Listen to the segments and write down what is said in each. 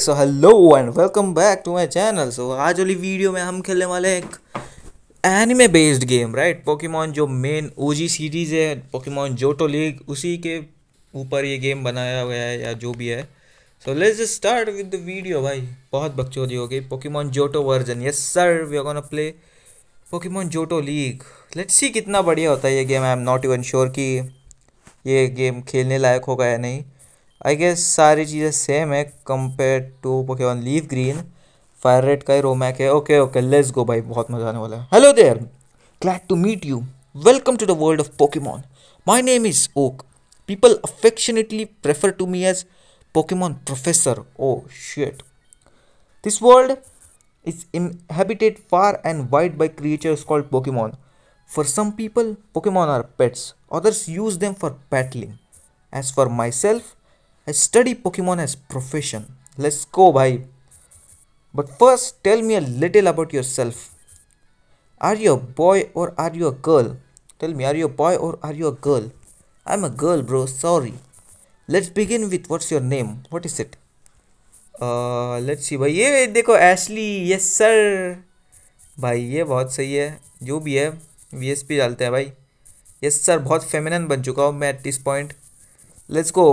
So hello and welcome back to my channel so आज वाली video में हम खेलने वाले हैं एक anime based game right Pokemon जो मेन ओजी सीरीज है पोकेमॉन जोटो लीग उसी के ऊपर ये गेम बनाया गया है या जो भी है so let's start with the video भाई बहुत बकचोदी हो गई Pokemon Johto version yes sir we are gonna play Pokemon Johto league let's see कितना बढ़िया होता है ये game I am not even sure कि ये गेम खेलने लायक होगा या नहीं आई गेस सारी चीज़ें सेम है compare to Pokemon leaf green fire red का ही रोमैक है ओके ओके लेट्स गो भाई बहुत मज़ा आने वाला है hello there glad to meet you welcome to the world of Pokemon my name is Oak people affectionately prefer to me as Pokemon professor oh shit this world is inhabited far and wide by creatures called Pokemon. For some people, Pokemon are pets, others use them for battling. As for myself, I study Pokemon as profession. Let's go, bhai. But first, tell me a little about yourself. Are you a boy or are you a girl? Tell me, are you a boy or are you a girl? I'm a girl, bro. Sorry. Let's begin with what's your name? What is it? Uh, let's see. भाई ये देखो Ashley. Yes, sir. भाई ये बहुत सही है जो भी है वी एस पी डालते हैं भाई यस सर बहुत फेमिनन बन चुका at this point. Let's go.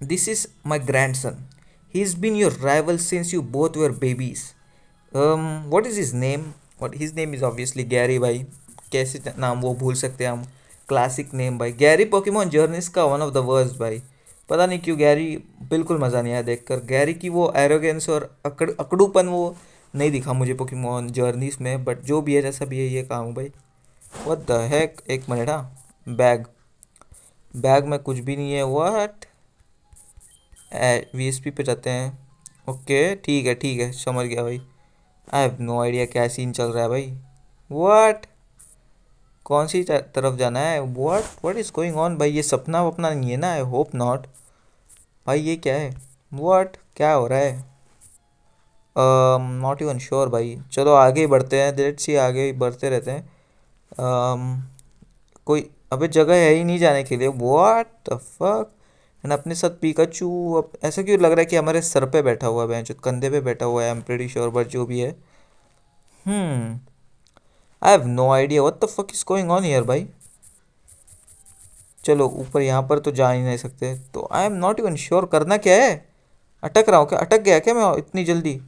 This is my grandson. He's been your rival since you both were babies. Um, what is his name? What his name is obviously Gary भाई कैसे नाम वो भूल सकते हैं हम क्लासिक नेम भाई Gary Pokemon journeys का वन ऑफ द वर्स्ट भाई पता नहीं क्यों गैरी बिल्कुल मज़ा नहीं आया देखकर गैरी की वो एरोगेंस और अकड़ अकड़ूपन वो नहीं दिखा मुझे पोकेमॉन जर्नीस में बट जो भी है जैसा भी है ये काम हूँ भाई वट द हैक एक मिनट हाँ बैग बैग में कुछ भी नहीं है वट वी एस पी पे जाते हैं ओके ठीक है ठीक है समझ गया भाई आई हैव नो आइडिया क्या सीन चल रहा है भाई वाट कौन सी तरफ जाना है what what is going on भाई ये सपना वपना नहीं है ना आई होप नॉट भाई ये क्या है वाट क्या हो रहा है नॉट इवन श्योर भाई चलो आगे बढ़ते हैं देट सी आगे बढ़ते रहते हैं um, कोई अबे जगह है ही नहीं जाने के लिए वाट द फक एंड अपने साथ पिकाचू अब ऐसा क्यों लग रहा है कि हमारे सर पे बैठा हुआ है बैंक कंधे पे बैठा हुआ है एम प्रेडी श्योर बट जो भी है I have no idea what the fuck is going on here भाई चलो ऊपर यहाँ पर तो जा ही नहीं सकते तो I am not even sure करना क्या है अटक रहा हूँ क्या अटक गया क्या मैं इतनी जल्दी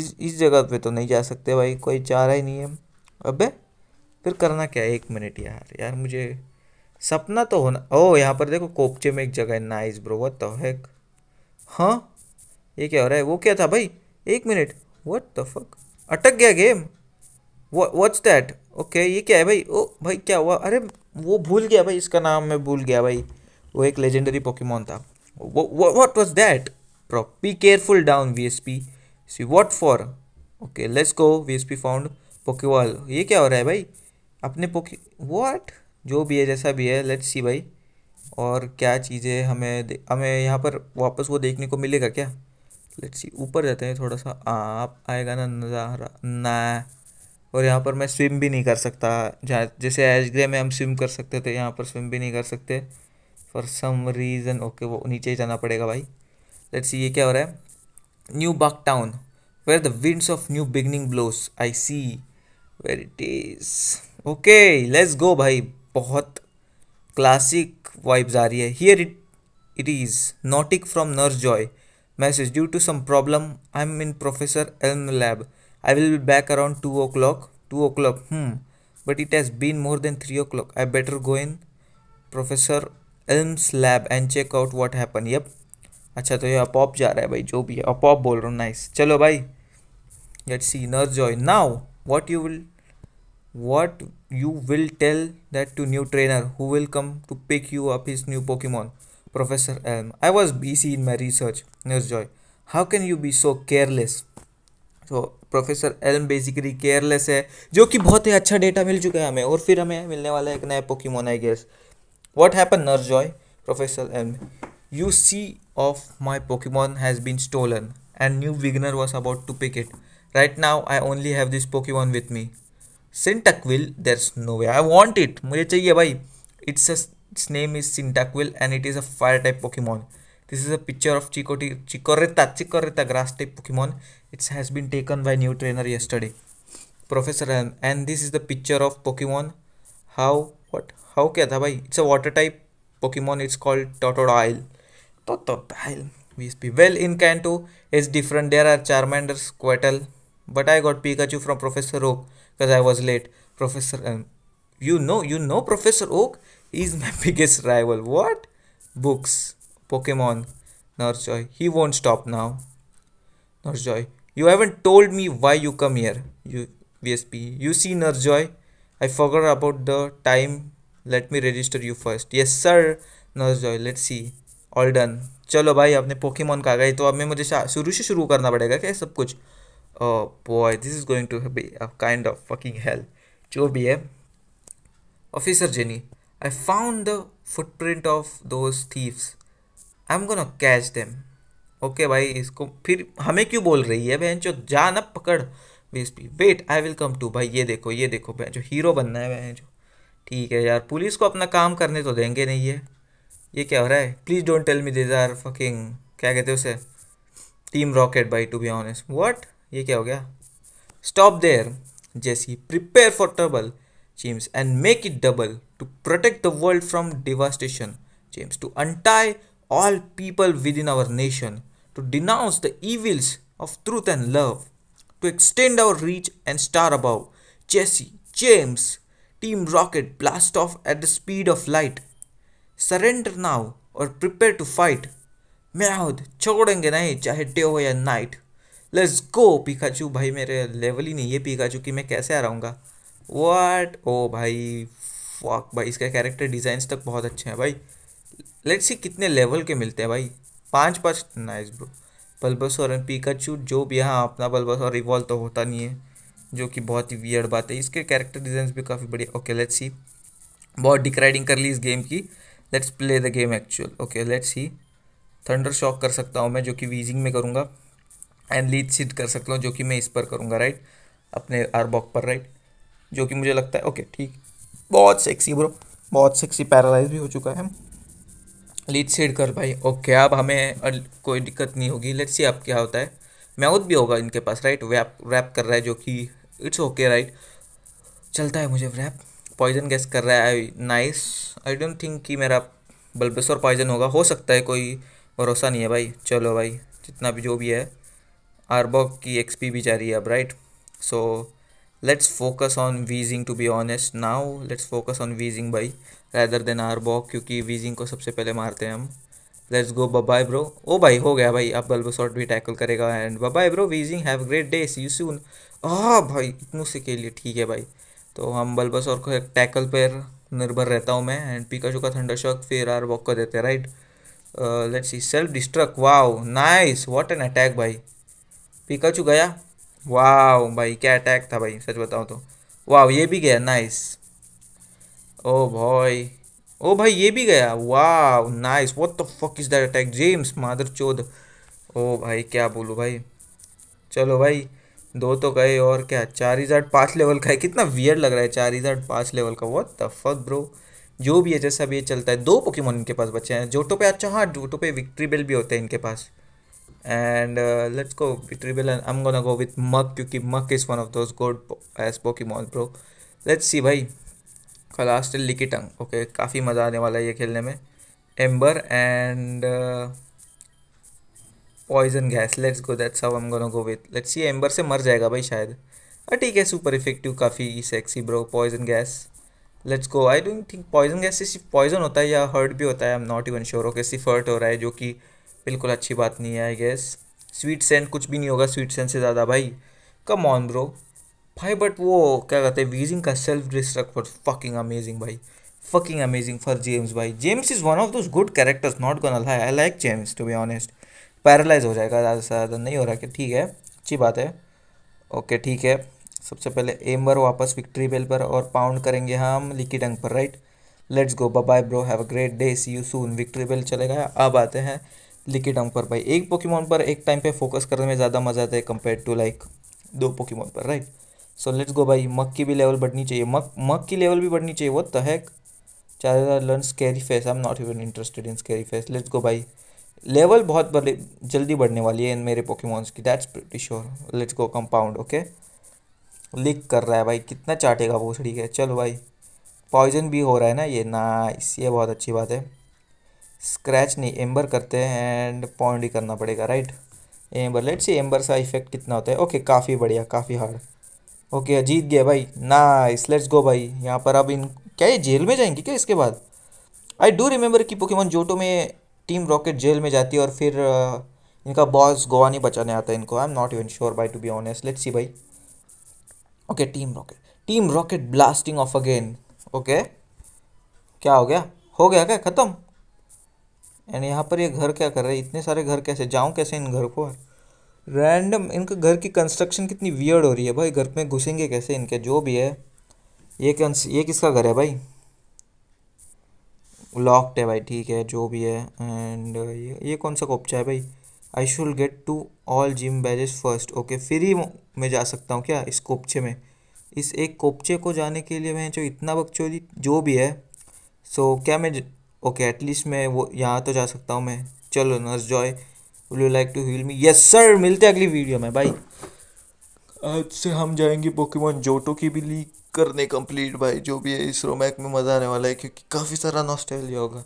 इस इस जगह पे तो नहीं जा सकते भाई कोई चारा ही नहीं है अबे फिर करना क्या है एक मिनट यार यार मुझे सपना तो होना ओ यहाँ पर देखो कोपचे में एक जगह है nice bro what the heck हाँ ये क्या हो रहा है वो क्या था भाई एक मिनट वट द फक अटक गया गेम वॉच दैट ओके ये क्या है भाई ओ भाई क्या हुआ अरे वो भूल गया भाई इसका नाम मैं भूल गया भाई वो एक लेजेंडरी पोकीमोन था what was that bro be careful down V S P C what for okay let's go V S P found Pokeball ये क्या हो रहा है भाई अपने पोकी वॉट जो भी है जैसा भी है लेट्स सी भाई और क्या चीज़ें हमें हमें यहाँ पर वापस वो देखने को मिलेगा क्या लेट्स सी ऊपर जाते हैं थोड़ा सा आप आएगा ना नज़ारा ना और यहाँ पर मैं स्विम भी नहीं कर सकता जहाँ जैसे एच ग्रे में हम स्विम कर सकते थे यहाँ पर स्विम भी नहीं कर सकते फॉर सम रीज़न ओके वो नीचे ही जाना पड़ेगा भाई लेट्स सी ये क्या हो रहा है New Bark Town where the winds of new beginning blows I see where it is okay let's go भाई बहुत क्लासिक वाइब्स आ रही है here it it is notice from nurse Joy message due to some problem I am in professor Elm lab I will be back around two o'clock two o'clock but it has been more than three o'clock I better go in professor Elm's lab and check out what happen yup अच्छा तो ये अपॉप जा रहा है भाई जो भी है अपॉप बोल रहा हूँ नाइस चलो भाई let's see nurse Joy now what you will what you will tell that to new trainer who will come to pick you up his new pokemon professor elm i was busy in my research nurse joy how can you be so careless तो professor Elm basically careless है जो कि बहुत ही अच्छा data मिल चुका है हमें और फिर हमें मिलने वाला है एक नया Pokemon I guess what happen nurse Joy professor Elm you see of my Pokemon has been stolen and new beginner was about to pick it right now I only have this Pokemon with me Syntacville, there's no way. I want it. मुझे चाहिए भाई. It's a its name is Syntacville and it is a fire type Pokemon. This is a picture of Chikorita Chikorita grass type Pokemon. It has been taken by new trainer yesterday. Professor and, and this is the picture of Pokemon. How what? How क्या था भाई? It's a water type Pokemon. It's called Totodile. Totodile. VSP. Well in Kanto is different. There are Charmander, Squirtle, but I got Pikachu from Professor Oak. because I was late. Professor, um, you know, you know, Professor Oak is my biggest rival. What? Books, Pokemon, Narjoy. He won't stop now. Narjoy, you haven't told me why you come here. You VSP. You see, Narjoy, I forgot about the time. Let me register you first. Yes, sir. Narjoy, let's see. All done. चलो भाई आपने Pokemon का गए तो अब मैं मुझे शुरू से शुरू करना पड़ेगा क्या सब कुछ Oh boy, this is going to be a kind of fucking hell. जो भी है officer Jenny I found the footprint of those thieves I am gonna catch them okay भाई इसको फिर हमें क्यों बोल रही है बहन जो जा ना पकड़ बेसपी wait I will come too भाई ये देखो ये देखो बहन जो हीरो बनना है बहन जो ठीक है यार पुलिस को अपना काम करने तो देंगे नहीं है ये क्या हो रहा है please don't tell me these are fucking क्या कहते हैं उसे टीम रॉकेट भाई टू बी ऑनेस्ट व्हाट ये क्या हो गया stop there Jessie prepare for trouble James and make it double to protect the world from devastation James to unite all people within our nation to denounce the evils of truth and love to extend our reach and star above Jessie James team rocket blast off at the speed of light surrender now or prepare to fight मैं छोड़ेंगे नहीं चाहे day हो या night let's go Pikachu भाई मेरे level ही नहीं है पिकाचू की मैं कैसे आ रहा वाट ओ भाई फॉक भाई इसका कैरेक्टर डिज़ाइंस तक बहुत अच्छे हैं भाई लेट्स सी कितने लेवल के मिलते हैं भाई पाँच पाँच नाइस ब्रो बल्बस और पिकाचू जो भी हाँ अपना बल्बस और रिवॉल्व तो होता नहीं है जो कि बहुत ही वियर्ड बात है इसके कैरेक्टर डिज़ाइंस भी काफ़ी बढ़िया ओके लेट्स सी बहुत डिक्राइडिंग कर ली इस गेम की let's play the game actual okay let's see thunder shock कर सकता हूँ मैं जो कि वीजिंग में करूँगा एंड लीड सीड कर सकता हूँ जो कि मैं इस पर करूँगा राइट अपने आरबॉक पर राइट जो कि मुझे लगता है ओके ठीक बहुत सेक्सी ब्रो बहुत सेक्सी पैरालाइज भी हो चुका है लीड सीड कर भाई ओके अब हमें कोई दिक्कत नहीं होगी लेट्स सी अब क्या होता है मैं भी होगा इनके पास राइट वैप रैप कर रहा है जो कि इट्स ओके राइट चलता है मुझे रैप पॉइजन गैस कर रहा है I nice I don't think कि मेरा और पॉइजन होगा हो सकता है कोई भरोसा नहीं है भाई चलो भाई जितना भी जो भी है आरबॉक की एक्सपी भी जा रही है अब right so let's focus on Weezing to be honest now let's focus on Weezing भाई रैदर देन आरबॉक क्योंकि वीजिंग को सबसे पहले मारते हैं हम लेट्स गो बबाई ब्रो ओ भाई हो गया भाई अब बल्बसॉट भी टैकल करेगा and bye bye bro Weezing have great day see you soon आ भाई इतनों से के लिए ठीक है भाई तो हम और को एक टैकल पर निर्भर रहता हूँ मैं एंड पिकाचू का थंडर शॉक फिर आर वॉक को देते हैं right let's see self destruct wow nice what an attack भाई पिकाचू गया वाह भाई क्या अटैक था भाई सच बताऊँ तो वाह ये भी गया नाइस ओ भाई ओ भाई ये भी गया वाह nice what the fuck is that attack James मादर चोद ओ भाई क्या बोलूँ भाई चलो भाई दो तो गए और क्या चार हजार पाँच लेवल का है कितना वियर लग रहा है चार हजार पाँच लेवल का व्हाट द फक ब्रो जो भी है जैसा भी ये चलता है दो पोकेमोन इनके पास बचे हैं जोटो पे अच्छा हाँ जोटो पे विक्ट्री बेल भी होते हैं इनके पास and uh, let's go with Rebellion. I'm gonna go with Muck because Muck is one of those good as Pokemon bro. Let's see भाई Colossal Lickitung. Okay, काफ़ी मज़ा आने वाला है ये खेलने में Ember and uh, Poison Gas. Let's go. That's how I'm gonna go with. Let's see, Ember से मर जाएगा भाई शायद ठीक है सुपर इफेक्टिव काफ़ी sexy bro poison gas let's go I don't think poison gas से सिर्फ पॉइजन होता है या हर्ट भी होता है I am not even sure okay सिर्फ हर्ट हो रहा है जो कि बिल्कुल अच्छी बात नहीं है आई गेस स्वीट सेंट कुछ भी नहीं होगा स्वीट सेंट से ज़्यादा भाई कम ऑन ब्रो भाई बट वो क्या कहते हैं वीजिंग का self destruct for fucking amazing भाई फकिंग अमेजिंग फॉर जेम्स भाई James is one of those good characters not gonna lie I like James to be honest paralyse हो जाएगा ज़्यादा से ज़्यादा नहीं हो रहा कि ठीक है अच्छी बात है ओके ठीक है सबसे पहले एम्बर वापस विक्ट्री बेल पर और पाउंड करेंगे हम लिकी टंग पर right let's go bye bro have a great day see you soon victory bell चले अब आते हैं लिकी पर भाई एक पोकीमोन पर एक टाइम पे फोकस करने में ज़्यादा मज़ा आता है कंपेयर टू लाइक दो पोकीमोन पर राइट सो लेट्स गो भाई मक की भी लेवल बढ़नी चाहिए मक मक की लेवल भी बढ़नी चाहिए वो तो है चाहे learn scary face I am not even interested in scary face let's go भाई लेवल बहुत बड़े जल्दी बढ़ने वाली है इन मेरे पोकीमोन्स की that's pretty sure let's go compound okay lick कर रहा है भाई कितना चाटेगा वो सड़ी है चलो भाई पॉइजन भी हो रहा है ना ये नाइस ये बहुत अच्छी बात है स्क्रैच नहीं एम्बर करते हैं एंड पॉइंट ही करना पड़ेगा right ember let's see ember सा इफेक्ट कितना होता है ओके काफ़ी बढ़िया काफ़ी हार्ड ओके जीत गया भाई इस लेट्स गो भाई यहाँ पर अब इन क्या ये जेल में जाएंगे क्या इसके बाद आई डू रिमेंबर कि पोकेमोन जोटो में टीम रॉकेट जेल में जाती है और फिर इनका बॉस गोवा नहीं बचाने आता है इनको I am not even sure by to be honest let's see भाई okay team Rocket team Rocket blasting off again okay क्या हो गया हो गया क्या ख़त्म एंड यहाँ पर ये घर क्या कर रहे हैं इतने सारे घर कैसे जाऊँ कैसे इन घर को रैंडम इनके घर की कंस्ट्रक्शन कितनी वियर्ड हो रही है भाई घर में घुसेंगे कैसे इनके जो भी है ये कंस ये किसका घर है भाई लॉक्ड है भाई ठीक है जो भी है एंड ये ये कौन सा कोपचा है भाई I should get to all gym badges first okay फिर ही मैं जा सकता हूँ क्या इस कोपचे में इस एक कोपचे को जाने के लिए मैं जो इतना वक्त जो भी है सो so, क्या मैं ओके एटलीस्ट मैं वो यहाँ तो जा सकता हूँ मैं चलो nurse Joy will you like to heal me yes sir मिलते हैं अगली वीडियो में भाई आज से हम जाएंगे पोकेमोन जोटो की भी लीक करने कंप्लीट भाई जो भी है इस रोमैक में मज़ा आने वाला है क्योंकि काफ़ी सारा नॉस्टैलिया होगा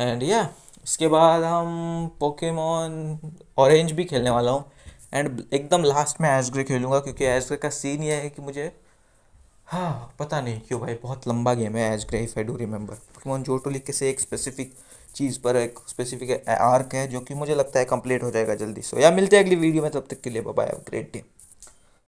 एंड या इसके बाद हम पोकेमोन ऑरेंज भी खेलने वाला हूँ एंड एकदम लास्ट में एसग्रे खेलूँगा क्योंकि एसग्रे का सीन ये है कि मुझे हाँ पता नहीं क्यों भाई बहुत लंबा गेम है एज ग्रेफ I do remember Pokemon Johto लिख के से एक स्पेसिफिक चीज़ पर एक स्पेसिफिक आर्क है जो कि मुझे लगता है कंप्लीट हो जाएगा जल्दी सो या मिलते हैं अगली वीडियो में तब तक के लिए बाय ग्रेट डे